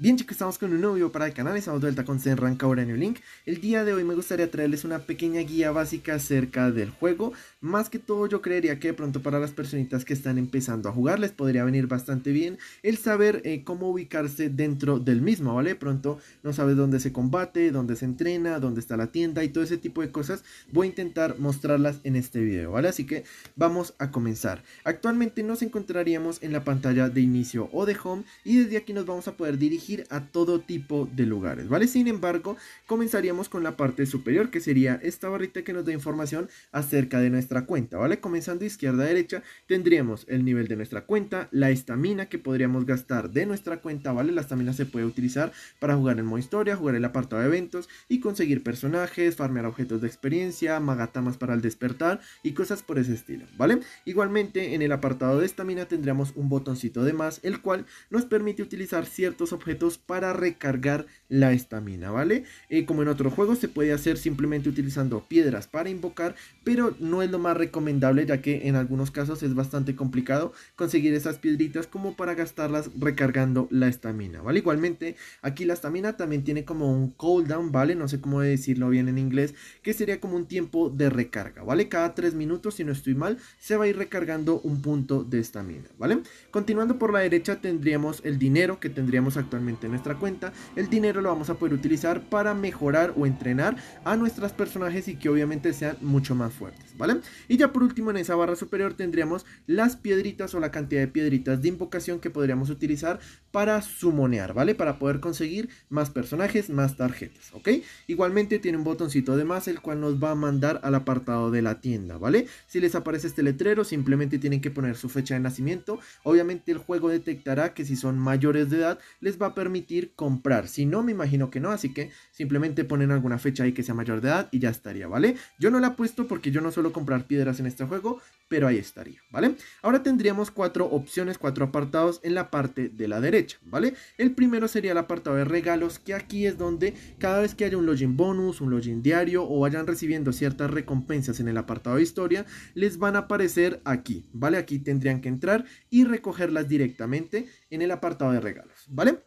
Bien chicos, estamos con un nuevo video para el canal, estamos de vuelta con en New Link. El día de hoy me gustaría traerles una pequeña guía básica acerca del juego. Más que todo yo creería que de pronto para las personitas que están empezando a jugar les podría venir bastante bien el saber eh, cómo ubicarse dentro del mismo, ¿vale? pronto no sabes dónde se combate, dónde se entrena, dónde está la tienda y todo ese tipo de cosas. Voy a intentar mostrarlas en este video, ¿vale? Así que vamos a comenzar. Actualmente nos encontraríamos en la pantalla de inicio o de home y desde aquí nos vamos a poder dirigir ir a todo tipo de lugares, ¿vale? Sin embargo, comenzaríamos con la parte superior, que sería esta barrita que nos da información acerca de nuestra cuenta, ¿vale? Comenzando izquierda a derecha, tendríamos el nivel de nuestra cuenta, la estamina que podríamos gastar de nuestra cuenta, ¿vale? La estamina se puede utilizar para jugar en modo historia, jugar el apartado de eventos y conseguir personajes, farmear objetos de experiencia, magatamas para el despertar y cosas por ese estilo, ¿vale? Igualmente, en el apartado de estamina tendríamos un botoncito de más, el cual nos permite utilizar ciertos objetos para recargar la estamina, ¿vale? Eh, como en otro juego se puede hacer simplemente utilizando piedras para invocar, pero no es lo más recomendable ya que en algunos casos es bastante complicado conseguir esas piedritas como para gastarlas recargando la estamina, ¿vale? Igualmente aquí la estamina también tiene como un cooldown, ¿vale? No sé cómo decirlo bien en inglés, que sería como un tiempo de recarga, ¿vale? Cada 3 minutos, si no estoy mal, se va a ir recargando un punto de estamina, ¿vale? Continuando por la derecha tendríamos el dinero que tendríamos actualmente en nuestra cuenta, el dinero lo vamos a poder utilizar para mejorar o entrenar a nuestros personajes y que obviamente sean mucho más fuertes, ¿vale? Y ya por último en esa barra superior tendríamos las piedritas o la cantidad de piedritas de invocación que podríamos utilizar para sumonear, ¿vale? Para poder conseguir más personajes, más tarjetas, ¿ok? Igualmente tiene un botoncito de más el cual nos va a mandar al apartado de la tienda, ¿vale? Si les aparece este letrero, simplemente tienen que poner su fecha de nacimiento. Obviamente el juego detectará que si son mayores de edad, les va a permitir comprar. Si no, me imagino que no, así que simplemente ponen alguna fecha ahí que sea mayor de edad y ya estaría, ¿vale? Yo no la he puesto porque yo no suelo comprar piedras en este juego, pero ahí estaría, ¿vale? Ahora tendríamos cuatro opciones, cuatro apartados en la parte de la derecha, ¿vale? El primero sería el apartado de regalos, que aquí es donde cada vez que haya un login bonus, un login diario o vayan recibiendo ciertas recompensas en el apartado de historia, les van a aparecer aquí, ¿vale? Aquí tendrían que entrar y recogerlas directamente en el apartado de regalos, ¿vale?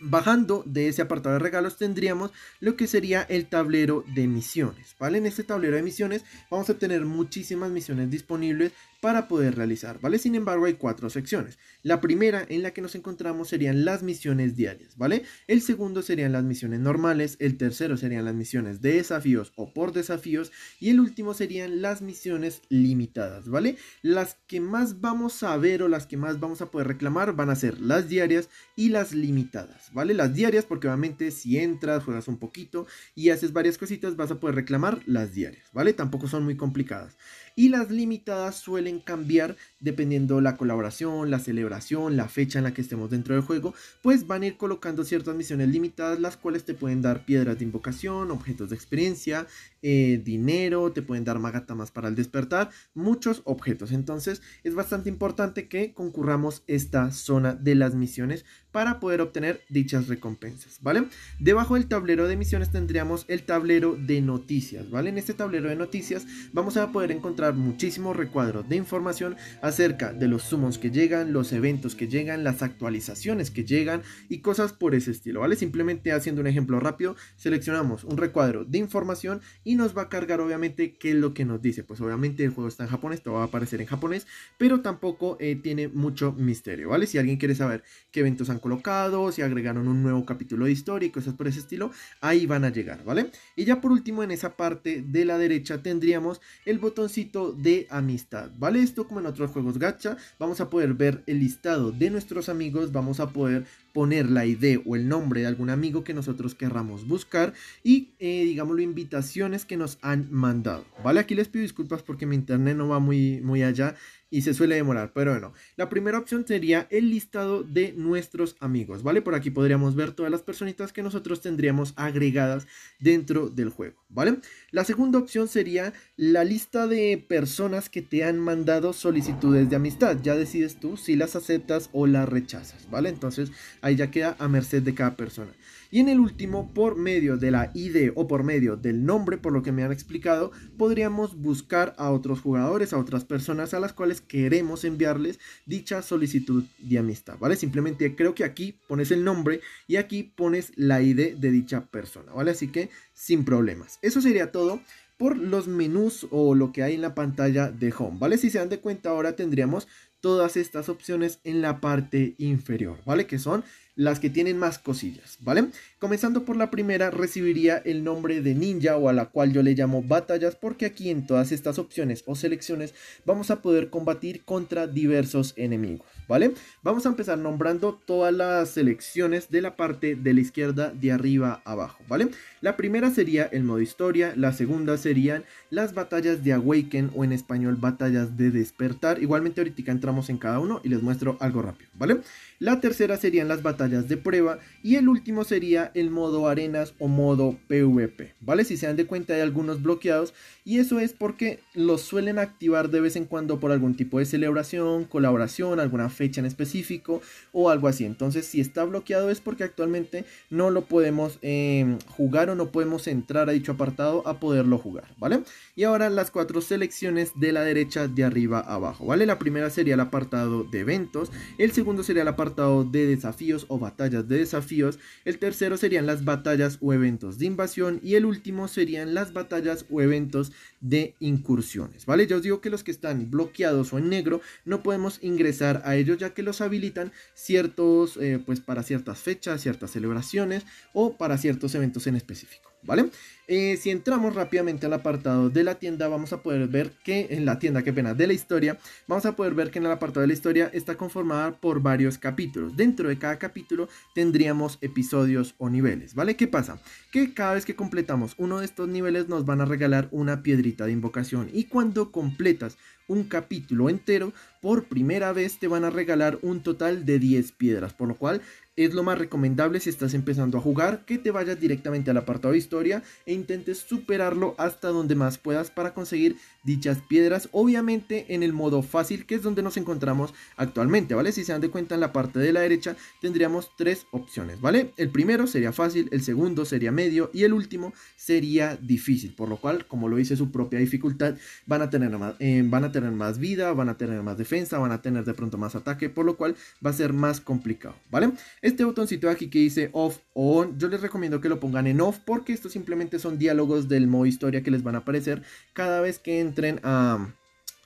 Bajando de ese apartado de regalos tendríamos lo que sería el tablero de misiones, ¿vale? En este tablero de misiones vamos a tener muchísimas misiones disponibles para poder realizar, ¿vale? Sin embargo, hay cuatro secciones. La primera en la que nos encontramos serían las misiones diarias, ¿vale? El segundo serían las misiones normales, el tercero serían las misiones de desafíos o por desafíos y el último serían las misiones limitadas, ¿vale? Las que más vamos a ver o las que más vamos a poder reclamar van a ser las diarias y las limitadas, ¿vale? Las diarias porque obviamente si entras, juegas un poquito y haces varias cositas vas a poder reclamar las diarias, ¿vale? Tampoco son muy complicadas. Y las limitadas suelen cambiar dependiendo la colaboración, la celebración, la fecha en la que estemos dentro del juego, pues van a ir colocando ciertas misiones limitadas las cuales te pueden dar piedras de invocación, objetos de experiencia, eh, dinero, te pueden dar magatamas para el despertar, muchos objetos. Entonces es bastante importante que concurramos esta zona de las misiones para poder obtener dichas recompensas, ¿vale? Debajo del tablero de misiones tendríamos el tablero de noticias, ¿vale? En este tablero de noticias vamos a poder encontrar muchísimos recuadros de información acerca de los sumos que llegan, los eventos que llegan, las actualizaciones que llegan y cosas por ese estilo, ¿vale? Simplemente haciendo un ejemplo rápido, seleccionamos un recuadro de información y nos va a cargar obviamente qué es lo que nos dice. Pues obviamente el juego está en japonés, todo va a aparecer en japonés, pero tampoco eh, tiene mucho misterio, ¿vale? Si alguien quiere saber qué eventos han colocado, si agregaron un nuevo capítulo de historia y cosas por ese estilo, ahí van a llegar, ¿vale? Y ya por último en esa parte de la derecha tendríamos el botoncito de amistad, ¿vale? Esto como en otros juegos gacha, vamos a poder ver el listado de nuestros amigos, vamos a poder poner la ID o el nombre de algún amigo que nosotros querramos buscar y, eh, digámoslo, invitaciones que nos han mandado. ¿Vale? Aquí les pido disculpas porque mi internet no va muy, muy allá y se suele demorar, pero bueno, la primera opción sería el listado de nuestros amigos, ¿vale? Por aquí podríamos ver todas las personitas que nosotros tendríamos agregadas dentro del juego, ¿vale? La segunda opción sería la lista de personas que te han mandado solicitudes de amistad, ya decides tú si las aceptas o las rechazas, ¿vale? Entonces ahí ya queda a merced de cada persona. Y en el último, por medio de la ID o por medio del nombre, por lo que me han explicado, podríamos buscar a otros jugadores, a otras personas a las cuales queremos enviarles dicha solicitud de amistad, ¿vale? Simplemente creo que aquí pones el nombre y aquí pones la ID de dicha persona, ¿vale? Así que sin problemas. Eso sería todo por los menús o lo que hay en la pantalla de home, ¿vale? Si se dan de cuenta ahora tendríamos todas estas opciones en la parte inferior, ¿vale? Que son las que tienen más cosillas, ¿vale? Comenzando por la primera, recibiría el nombre de ninja o a la cual yo le llamo batallas porque aquí en todas estas opciones o selecciones vamos a poder combatir contra diversos enemigos, ¿vale? Vamos a empezar nombrando todas las selecciones de la parte de la izquierda de arriba abajo, ¿vale? La primera sería el modo historia, la segunda serían las batallas de Awaken o en español batallas de despertar, igualmente ahorita entramos en cada uno y les muestro algo rápido, ¿vale? La tercera serían las batallas de prueba y el último sería el modo arenas o modo PvP, ¿vale? Si se dan de cuenta hay algunos bloqueados y eso es porque los suelen activar de vez en cuando por algún tipo de celebración, colaboración, alguna fecha en específico o algo así. Entonces si está bloqueado es porque actualmente no lo podemos em, jugar o no podemos entrar a dicho apartado a poderlo jugar, ¿vale? Y ahora las cuatro selecciones de la derecha de arriba a abajo, ¿vale? La primera sería el apartado de eventos, el segundo sería el apartado de desafíos o batallas de desafíos, el tercero serían las batallas o eventos de invasión y el último serían las batallas o eventos de incursiones, ¿vale? Yo os digo que los que están bloqueados o en negro no podemos ingresar a ellos ya que los habilitan ciertos, eh, pues para ciertas fechas, ciertas celebraciones o para ciertos eventos en específico, ¿vale? Eh, si entramos rápidamente al apartado de la tienda, vamos a poder ver que en la tienda, qué pena, de la historia, vamos a poder ver que en el apartado de la historia está conformada por varios capítulos. Dentro de cada capítulo tendríamos episodios o niveles, ¿vale? ¿Qué pasa? Que cada vez que completamos uno de estos niveles nos van a regalar una piedrita de invocación y cuando completas un capítulo entero, por primera vez te van a regalar un total de 10 piedras, por lo cual es lo más recomendable si estás empezando a jugar que te vayas directamente al apartado de historia e intentes superarlo hasta donde más puedas para conseguir dichas piedras, obviamente en el modo fácil que es donde nos encontramos actualmente, ¿vale? Si se dan de cuenta en la parte de la derecha tendríamos tres opciones, ¿vale? El primero sería fácil, el segundo sería medio y el último sería difícil, por lo cual, como lo dice su propia dificultad, van a tener más, eh, van a tener más vida, van a tener más defensa, van a tener de pronto más ataque, por lo cual va a ser más complicado, ¿vale? Este botoncito aquí que dice off o on, yo les recomiendo que lo pongan en off porque esto simplemente son diálogos del modo historia que les van a aparecer cada vez que entran entren a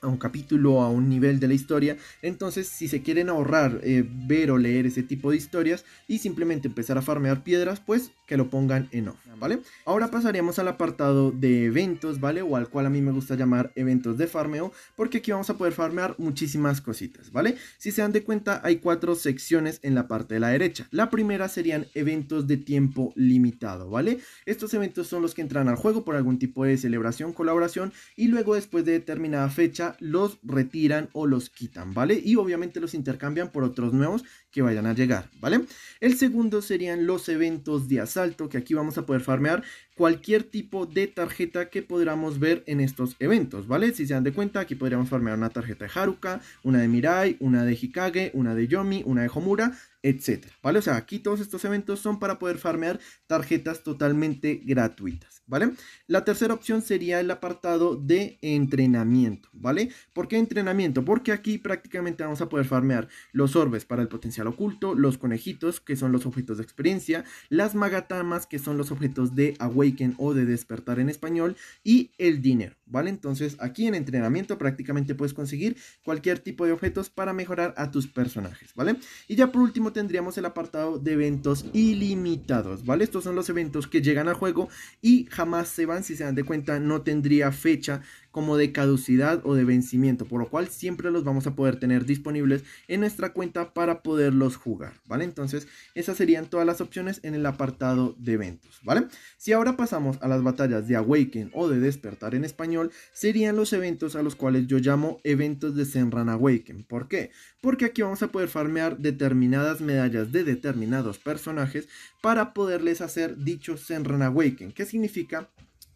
a un capítulo, a un nivel de la historia. Entonces, si se quieren ahorrar eh, ver o leer ese tipo de historias y simplemente empezar a farmear piedras, pues que lo pongan en off, ¿vale? Ahora pasaríamos al apartado de eventos, ¿vale? O al cual a mí me gusta llamar eventos de farmeo, porque aquí vamos a poder farmear muchísimas cositas, ¿vale? Si se dan de cuenta, hay cuatro secciones en la parte de la derecha. La primera serían eventos de tiempo limitado, ¿vale? Estos eventos son los que entran al juego por algún tipo de celebración, colaboración y luego después de determinada fecha los retiran o los quitan, ¿vale? Y obviamente los intercambian por otros nuevos que vayan a llegar, ¿vale? El segundo serían los eventos de asalto, que aquí vamos a poder farmear cualquier tipo de tarjeta que podamos ver en estos eventos, ¿vale? Si se dan de cuenta, aquí podríamos farmear una tarjeta de Haruka, una de Mirai, una de Hikage, una de Yomi, una de Homura, etcétera, ¿vale? O sea, aquí todos estos eventos son para poder farmear tarjetas totalmente gratuitas, ¿vale? La tercera opción sería el apartado de entrenamiento, ¿vale? ¿Por qué entrenamiento? Porque aquí prácticamente vamos a poder farmear los orbes para el potencial oculto, los conejitos, que son los objetos de experiencia, las magatamas, que son los objetos de awaken o de despertar en español, y el dinero, ¿vale? Entonces aquí en entrenamiento prácticamente puedes conseguir cualquier tipo de objetos para mejorar a tus personajes, ¿vale? Y ya por último tendríamos el apartado de eventos ilimitados, ¿vale? Estos son los eventos que llegan al juego y jamás se van, si se dan de cuenta, no tendría fecha como de caducidad o de vencimiento, por lo cual siempre los vamos a poder tener disponibles en nuestra cuenta para poderlos jugar, ¿vale? Entonces, esas serían todas las opciones en el apartado de eventos, ¿vale? Si ahora pasamos a las batallas de Awaken o de Despertar en español, serían los eventos a los cuales yo llamo eventos de Senran Awaken. ¿Por qué? Porque aquí vamos a poder farmear determinadas medallas de determinados personajes para poderles hacer dicho Senran Awaken, ¿qué significa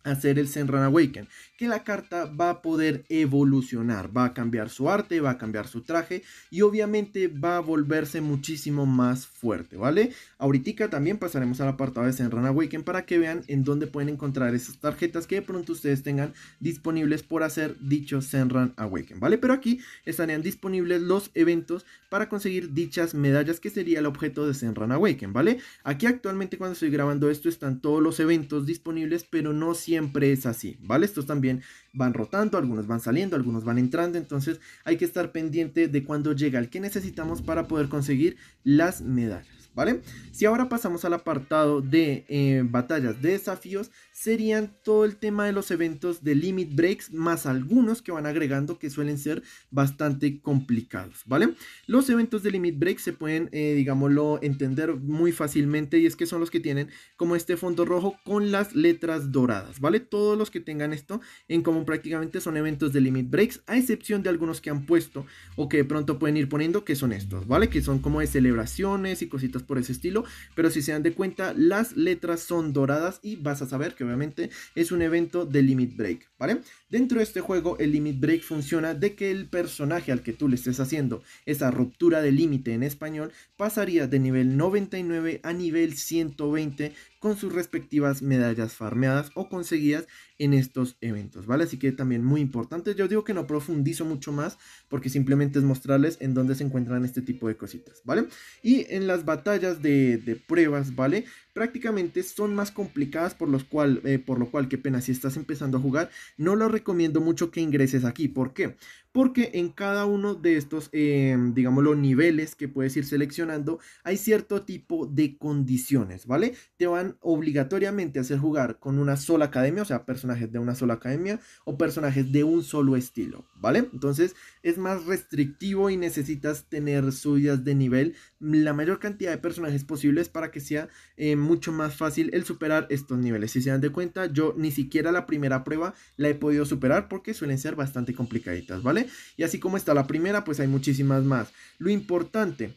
hacer el Senran Awaken, que la carta va a poder evolucionar, va a cambiar su arte, va a cambiar su traje y obviamente va a volverse muchísimo más fuerte, ¿vale? Ahorita también pasaremos al apartado de Senran Awaken para que vean en dónde pueden encontrar esas tarjetas que de pronto ustedes tengan disponibles por hacer dicho Senran Awaken, ¿vale? Pero aquí estarían disponibles los eventos para conseguir dichas medallas que sería el objeto de Senran Awaken, ¿vale? Aquí actualmente cuando estoy grabando esto están todos los eventos disponibles, pero no siempre siempre es así, ¿vale? Esto también van rotando, algunos van saliendo, algunos van entrando, entonces hay que estar pendiente de cuándo llega el que necesitamos para poder conseguir las medallas. ¿Vale? Si ahora pasamos al apartado de eh, batallas de desafíos, serían todo el tema de los eventos de limit breaks, más algunos que van agregando que suelen ser bastante complicados, ¿vale? Los eventos de limit breaks se pueden, eh, digámoslo, entender muy fácilmente y es que son los que tienen como este fondo rojo con las letras doradas, ¿vale? Todos los que tengan esto en como prácticamente son eventos de limit breaks, a excepción de algunos que han puesto o que de pronto pueden ir poniendo, que son estos, ¿vale? Que son como de celebraciones y cositas por ese estilo, pero si se dan de cuenta, las letras son doradas y vas a saber que obviamente es un evento de limit break, ¿vale? Dentro de este juego, el limit break funciona de que el personaje al que tú le estés haciendo esa ruptura de límite en español pasaría de nivel 99 a nivel 120 con sus respectivas medallas farmeadas o conseguidas en estos eventos, ¿vale? Así que también muy importante, yo digo que no profundizo mucho más porque simplemente es mostrarles en dónde se encuentran este tipo de cositas, ¿vale? Y en las batallas de, de pruebas, ¿vale? prácticamente son más complicadas, por, los cual, eh, por lo cual, qué pena, si estás empezando a jugar, no lo recomiendo mucho que ingreses aquí. ¿Por qué? Porque en cada uno de estos, em, digamos, los niveles que puedes ir seleccionando, hay cierto tipo de condiciones, ¿vale? Te van obligatoriamente a hacer jugar con una sola academia, o sea, personajes de una sola academia o personajes de un solo estilo, ¿vale? Entonces es más restrictivo y necesitas tener subidas de nivel la mayor cantidad de personajes posibles para que sea... Eh, mucho más fácil el superar estos niveles. Si se dan de cuenta, yo ni siquiera la primera prueba la he podido superar porque suelen ser bastante complicaditas, ¿vale? Y así como está la primera, pues hay muchísimas más. Lo importante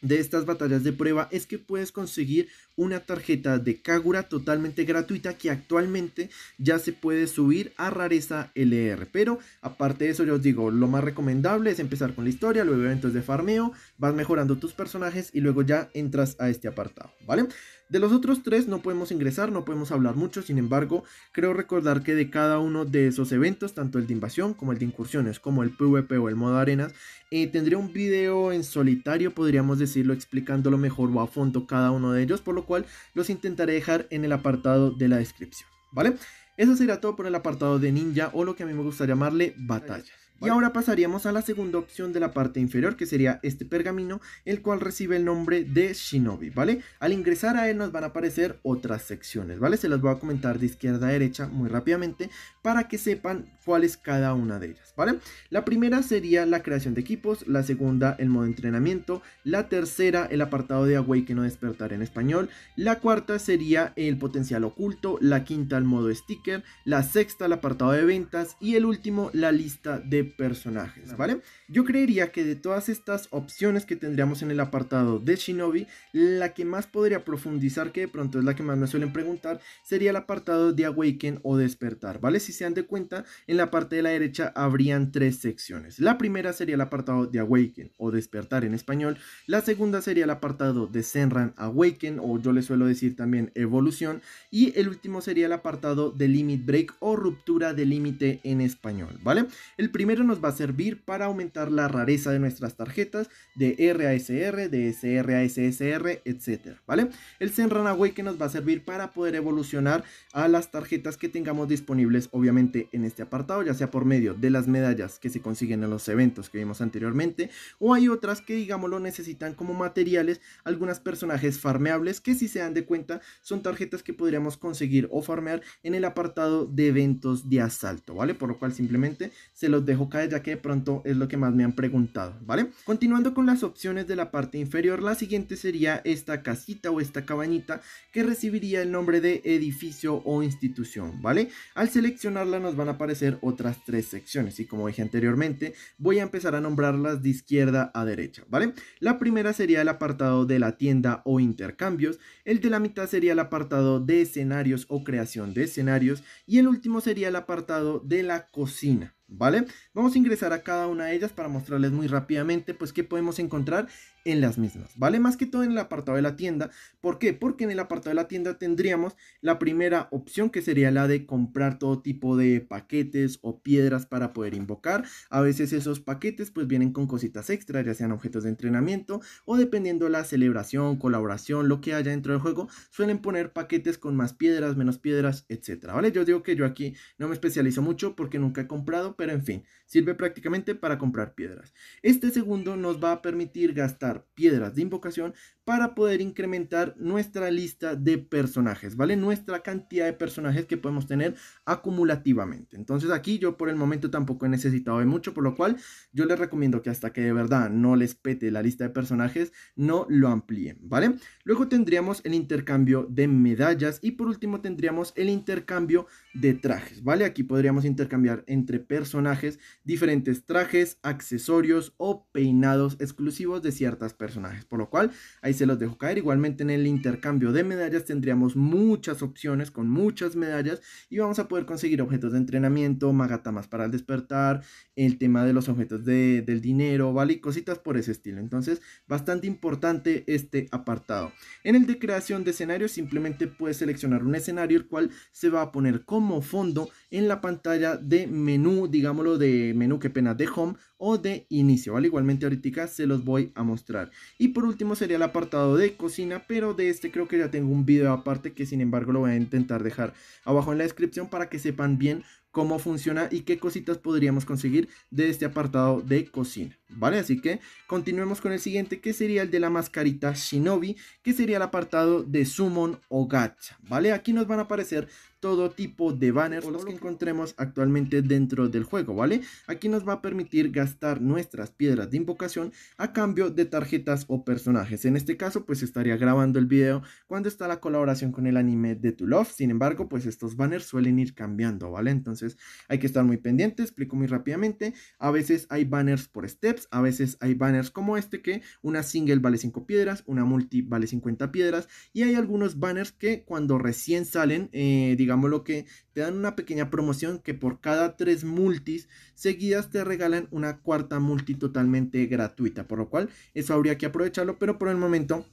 de estas batallas de prueba es que puedes conseguir una tarjeta de Kagura totalmente gratuita que actualmente ya se puede subir a rareza LR. Pero aparte de eso, yo os digo, lo más recomendable es empezar con la historia, luego eventos de farmeo, vas mejorando tus personajes y luego ya entras a este apartado, ¿vale? De los otros tres no podemos ingresar, no podemos hablar mucho, sin embargo, creo recordar que de cada uno de esos eventos, tanto el de invasión como el de incursiones, como el PvP o el modo arenas, tendré eh, tendría un video en solitario, podríamos decirlo, explicándolo mejor o a fondo cada uno de ellos, por lo cual los intentaré dejar en el apartado de la descripción, ¿vale? Eso será todo por el apartado de ninja o lo que a mí me gusta llamarle batallas. Y ahora pasaríamos a la segunda opción de la parte inferior, que sería este pergamino, el cual recibe el nombre de Shinobi, ¿vale? Al ingresar a él nos van a aparecer otras secciones, ¿vale? Se las voy a comentar de izquierda a derecha muy rápidamente, para que sepan cuál es cada una de ellas, ¿vale? La primera sería la creación de equipos, la segunda el modo entrenamiento, la tercera el apartado de Awaken o despertar en español, la cuarta sería el potencial oculto, la quinta el modo sticker, la sexta el apartado de ventas y el último la lista de personajes, ¿vale? Yo creería que de todas estas opciones que tendríamos en el apartado de Shinobi, la que más podría profundizar, que de pronto es la que más me suelen preguntar, sería el apartado de Awaken o despertar, ¿vale? se de cuenta, en la parte de la derecha habrían tres secciones. La primera sería el apartado de Awaken o despertar en español. La segunda sería el apartado de Senran Awaken o yo le suelo decir también evolución. Y el último sería el apartado de Limit Break o ruptura de límite en español, ¿vale? El primero nos va a servir para aumentar la rareza de nuestras tarjetas de RASR, de SRASSR, etcétera ¿vale? El Senran Awaken nos va a servir para poder evolucionar a las tarjetas que tengamos disponibles, obviamente en este apartado, ya sea por medio de las medallas que se consiguen en los eventos que vimos anteriormente, o hay otras que digamos lo necesitan como materiales algunos personajes farmeables que si se dan de cuenta son tarjetas que podríamos conseguir o farmear en el apartado de eventos de asalto, ¿vale? Por lo cual simplemente se los dejo caer ya que de pronto es lo que más me han preguntado, ¿vale? Continuando con las opciones de la parte inferior, la siguiente sería esta casita o esta cabañita que recibiría el nombre de edificio o institución, ¿vale? Al seleccionar nos van a aparecer otras tres secciones y como dije anteriormente voy a empezar a nombrarlas de izquierda a derecha, ¿vale? La primera sería el apartado de la tienda o intercambios, el de la mitad sería el apartado de escenarios o creación de escenarios y el último sería el apartado de la cocina. ¿vale? Vamos a ingresar a cada una de ellas para mostrarles muy rápidamente, pues, qué podemos encontrar en las mismas, ¿vale? Más que todo en el apartado de la tienda. ¿Por qué? Porque en el apartado de la tienda tendríamos la primera opción, que sería la de comprar todo tipo de paquetes o piedras para poder invocar. A veces esos paquetes, pues, vienen con cositas extra, ya sean objetos de entrenamiento o dependiendo la celebración, colaboración, lo que haya dentro del juego, suelen poner paquetes con más piedras, menos piedras, etcétera, ¿vale? Yo digo que yo aquí no me especializo mucho porque nunca he comprado, pero en fin, sirve prácticamente para comprar piedras. Este segundo nos va a permitir gastar piedras de invocación para poder incrementar nuestra lista de personajes, ¿vale? Nuestra cantidad de personajes que podemos tener acumulativamente. Entonces aquí yo por el momento tampoco he necesitado de mucho, por lo cual yo les recomiendo que hasta que de verdad no les pete la lista de personajes, no lo amplíen, ¿vale? Luego tendríamos el intercambio de medallas y por último tendríamos el intercambio de trajes, ¿vale? Aquí podríamos intercambiar entre personajes personajes diferentes trajes, accesorios o peinados exclusivos de ciertas personajes. Por lo cual, ahí se los dejo caer. Igualmente en el intercambio de medallas tendríamos muchas opciones con muchas medallas y vamos a poder conseguir objetos de entrenamiento, magatamas para el despertar, el tema de los objetos del dinero, ¿vale? Y cositas por ese estilo. Entonces, bastante importante este apartado. En el de creación de escenarios, simplemente puedes seleccionar un escenario el cual se va a poner como fondo en la pantalla de menú digámoslo, de menú, que pena, de home o de inicio, ¿vale? Igualmente ahorita se los voy a mostrar. Y por último sería el apartado de cocina, pero de este creo que ya tengo un video aparte que sin embargo lo voy a intentar dejar abajo en la descripción para que sepan bien cómo funciona y qué cositas podríamos conseguir de este apartado de cocina. ¿Vale? Así que continuemos con el siguiente, que sería el de la mascarita Shinobi, que sería el apartado de Summon o Gacha, ¿vale? Aquí nos van a aparecer todo tipo de banners o los que encontremos actualmente dentro del juego, ¿vale? Aquí nos va a permitir gastar nuestras piedras de invocación a cambio de tarjetas o personajes. En este caso, pues estaría grabando el video cuando está la colaboración con el anime de To Love. Sin embargo, pues estos banners suelen ir cambiando, ¿vale? Entonces hay que estar muy pendiente, explico muy rápidamente. A veces hay banners por steps pues, a veces hay banners como este que una single vale 5 piedras, una multi vale 50 piedras y hay algunos banners que cuando recién salen, eh, digamos lo que te dan una pequeña promoción que por cada 3 multis seguidas te regalan una cuarta multi totalmente gratuita, por lo cual eso habría que aprovecharlo, pero por el momento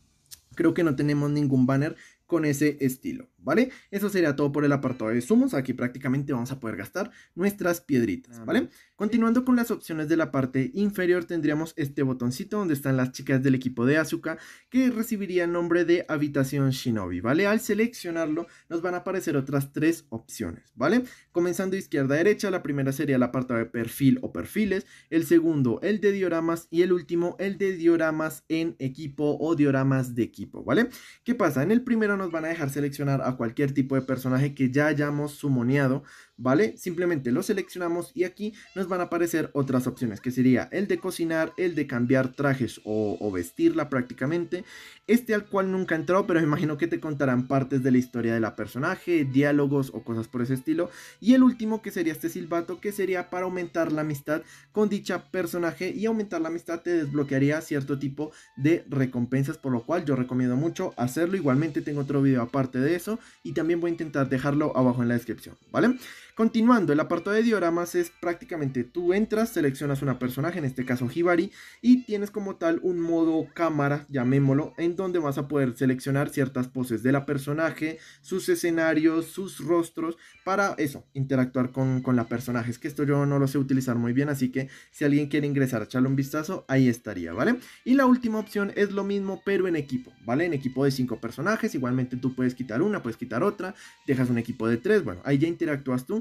Creo que no tenemos ningún banner con ese estilo, ¿vale? Eso sería todo por el apartado de sumos. Aquí prácticamente vamos a poder gastar nuestras piedritas, ¿vale? Continuando con las opciones de la parte inferior, tendríamos este botoncito donde están las chicas del equipo de Azuka que recibiría el nombre de habitación shinobi, ¿vale? Al seleccionarlo nos van a aparecer otras tres opciones, ¿vale? Comenzando izquierda a derecha, la primera sería el apartado de perfil o perfiles, el segundo el de dioramas y el último el de dioramas en equipo o dioramas de equipo, ¿vale? ¿Qué pasa? En el primero nos van a dejar seleccionar a cualquier tipo de personaje que ya hayamos sumoneado ¿vale? Simplemente lo seleccionamos y aquí nos van a aparecer otras opciones, que sería el de cocinar, el de cambiar trajes o, vestirla prácticamente. Este al cual nunca he entrado, pero me imagino que te contarán partes de la historia de la personaje, diálogos o cosas por ese estilo. Y el último que sería este silbato, que sería para aumentar la amistad con dicha personaje y aumentar la amistad te desbloquearía cierto tipo de recompensas, por lo cual yo recomiendo mucho hacerlo. Igualmente tengo otro video aparte de eso y también voy a intentar dejarlo abajo en la descripción, ¿vale? Continuando, el apartado de dioramas es prácticamente tú entras, seleccionas una personaje, en este caso Hibari, y tienes como tal un modo cámara, llamémoslo, en donde vas a poder seleccionar ciertas poses de la personaje, sus escenarios, sus rostros, para eso, interactuar con, la personaje. Es que esto yo no lo sé utilizar muy bien, así que si alguien quiere ingresar, echarle un vistazo, ahí estaría, ¿vale? Y la última opción es lo mismo, pero en equipo, ¿vale? En equipo de 5 personajes, igualmente tú puedes quitar una, puedes quitar otra, dejas un equipo de 3, bueno, ahí ya interactúas tú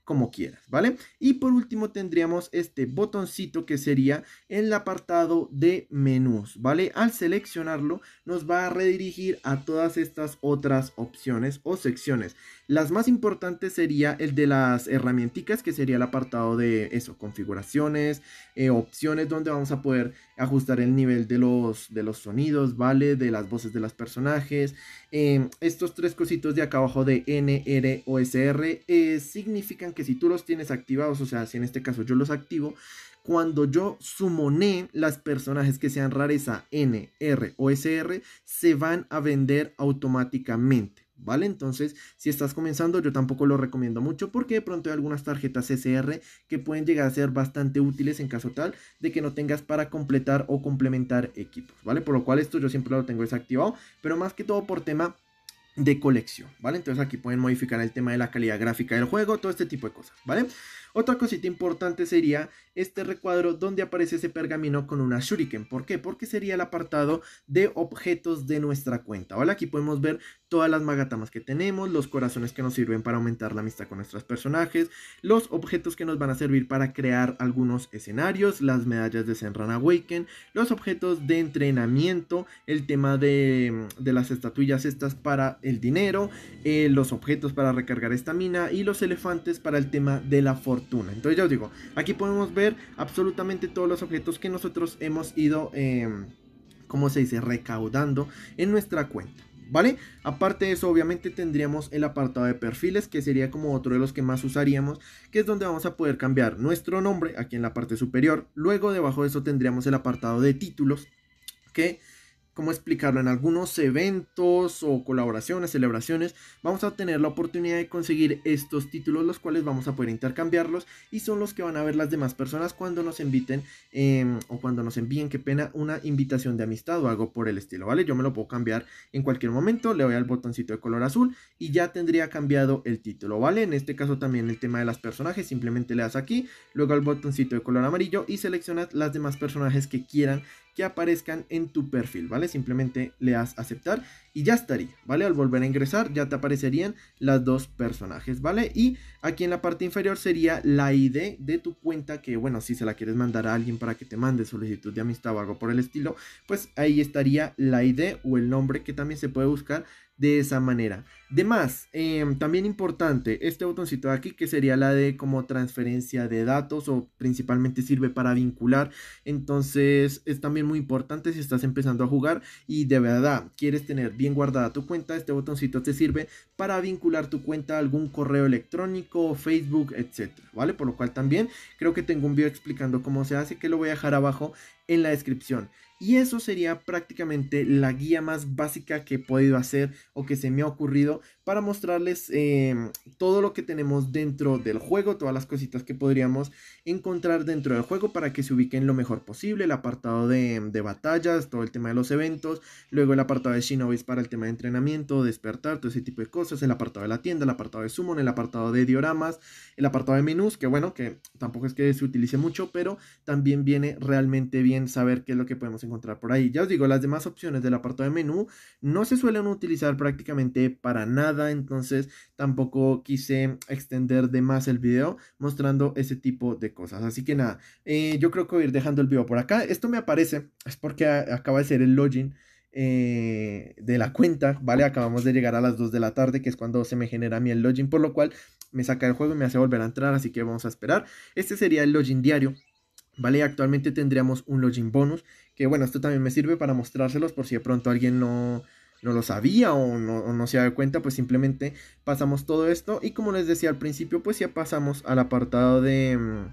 como quieras, ¿vale? Y por último tendríamos este botoncito que sería el apartado de menús, ¿vale? Al seleccionarlo nos va a redirigir a todas estas otras opciones o secciones. Las más importantes sería el de las herramientas que sería el apartado de eso, configuraciones, eh, opciones donde vamos a poder ajustar el nivel de los, de los sonidos, ¿vale? De las voces de los personajes. Eh, estos tres cositos de acá abajo de R eh, significan que si tú los tienes activados, o sea, si en este caso yo los activo, cuando yo sumone las personajes que sean rareza N, R o SR, se van a vender automáticamente. ¿Vale? Entonces, si estás comenzando, yo tampoco lo recomiendo mucho porque de pronto hay algunas tarjetas SR que pueden llegar a ser bastante útiles en caso tal de que no tengas para completar o complementar equipos, ¿vale? Por lo cual esto yo siempre lo tengo desactivado, pero más que todo por tema de colección, ¿vale? Entonces aquí pueden modificar el tema de la calidad gráfica del juego, todo este tipo de cosas, ¿vale? Otra cosita importante sería este recuadro donde aparece ese pergamino con una shuriken. ¿Por qué? Porque sería el apartado de objetos de nuestra cuenta. hola Aquí podemos ver todas las magatamas que tenemos, los corazones que nos sirven para aumentar la amistad con nuestros personajes, los objetos que nos van a servir para crear algunos escenarios, las medallas de Senran Awaken, los objetos de entrenamiento, el tema de, mm, las estatuillas estas para el dinero, eh, los objetos para recargar esta mina y los elefantes para el tema de la fortaleza entonces ya os digo, aquí podemos ver absolutamente todos los objetos que nosotros hemos ido, eh, ¿cómo se dice?, recaudando en nuestra cuenta. ¿Vale? Aparte de eso, obviamente tendríamos el apartado de perfiles, que sería como otro de los que más usaríamos, que es donde vamos a poder cambiar nuestro nombre aquí en la parte superior. Luego, debajo de eso, tendríamos el apartado de títulos, que como explicarlo? En algunos eventos o colaboraciones, celebraciones, vamos a tener la oportunidad de conseguir estos títulos, los cuales vamos a poder intercambiarlos y son los que van a ver las demás personas cuando nos inviten em, o cuando nos envíen, qué pena, una invitación de amistad o algo por el estilo, ¿vale? Yo me lo puedo cambiar en cualquier momento, le voy al botoncito de color azul y ya tendría cambiado el título, ¿vale? En este caso también el tema de las personajes, simplemente le das aquí, luego al botoncito de color amarillo y seleccionas las demás personajes que quieran que aparezcan en tu perfil, ¿vale? Simplemente le das aceptar y ya estaría, ¿vale? Al volver a ingresar ya te aparecerían las dos personajes, ¿vale? Y aquí en la parte inferior sería la ID de tu cuenta que, bueno, si se la quieres mandar a alguien para que te mande solicitud de amistad o algo por el estilo, pues ahí estaría la ID o el nombre que también se puede buscar de esa manera. Además em, también importante, este botoncito de aquí que sería la de como transferencia de datos o principalmente sirve para vincular. Entonces es también muy importante si estás empezando a jugar y de verdad quieres tener bien guardada tu cuenta, este botoncito te sirve para vincular tu cuenta a algún correo electrónico, Facebook, etcétera, ¿vale? Por lo cual también creo que tengo un video explicando cómo se hace, que lo voy a dejar abajo en la descripción. Y eso sería prácticamente la guía más básica que he podido hacer o que se me ha ocurrido para mostrarles em, todo lo que tenemos dentro del juego, todas las cositas que podríamos encontrar dentro del juego para que se ubiquen lo mejor posible, el apartado em, de, batallas, todo el tema de los eventos, luego el apartado de Shinobis para el tema de entrenamiento, despertar, todo ese tipo de cosas, el apartado de la tienda, el apartado de Summon, el apartado de dioramas, el apartado de menús, que bueno, que tampoco es que se utilice mucho, pero también viene realmente bien saber qué es lo que podemos encontrar encontrar por ahí. Ya os digo, las demás opciones del apartado de menú no se suelen utilizar prácticamente para nada, entonces tampoco quise extender de más el video mostrando ese tipo de cosas. Así que nada, eh, yo creo que voy a ir dejando el video por acá. Esto me aparece, es porque acaba de ser el login. Eh, de la cuenta, ¿vale? Acabamos de llegar a las 2 de la tarde, que es cuando se me genera a mí el login, por lo cual me saca el juego y me hace volver a entrar, así que vamos a esperar. Este sería el login diario, ¿vale? Actualmente tendríamos un login bonus bueno, esto también me sirve para mostrárselos por si de pronto alguien no, no lo sabía o no, no se da cuenta, pues simplemente pasamos todo esto. Y como les decía al principio, pues ya pasamos al apartado de, mm,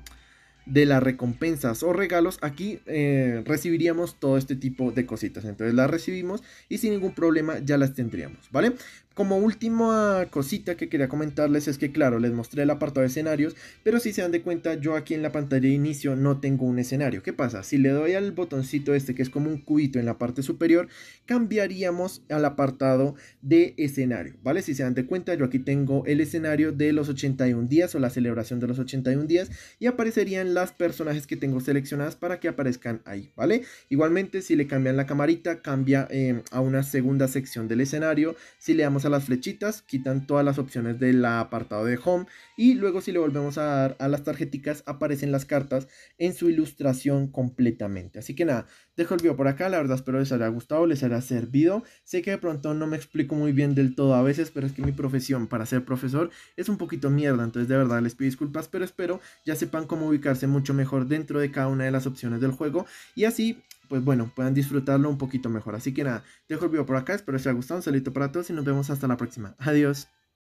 las recompensas o regalos. Aquí eh, recibiríamos todo este tipo de cositas. Entonces las recibimos y sin ningún problema ya las tendríamos, ¿vale? Como última cosita que quería comentarles es que claro, les mostré el apartado de escenarios, pero si se dan de cuenta yo aquí en la pantalla de inicio no tengo un escenario. ¿Qué pasa? Si le doy al botoncito este que es como un cubito en la parte superior, cambiaríamos al apartado de escenario, ¿vale? Si se dan de cuenta yo aquí tengo el escenario de los 81 días o la celebración de los 81 días y aparecerían las personajes que tengo seleccionadas para que aparezcan ahí, ¿vale? Igualmente si le cambian la camarita, cambia eh, a una segunda sección del escenario, si le damos a las flechitas, quitan todas las opciones del apartado de home y luego si le volvemos a dar a las tarjeticas aparecen las cartas en su ilustración completamente. Así que nada, dejo el video por acá, la verdad espero les haya gustado, les haya servido. Sé que de pronto no me explico muy bien del todo a veces, pero es que mi profesión para ser profesor es un poquito mierda, entonces de verdad les pido disculpas, pero espero ya sepan cómo ubicarse mucho mejor dentro de cada una de las opciones del juego y así pues bueno, puedan disfrutarlo un poquito mejor. Así que nada, dejo el video por acá, espero que les haya gustado, un saludo para todos y nos vemos hasta la próxima. Adiós.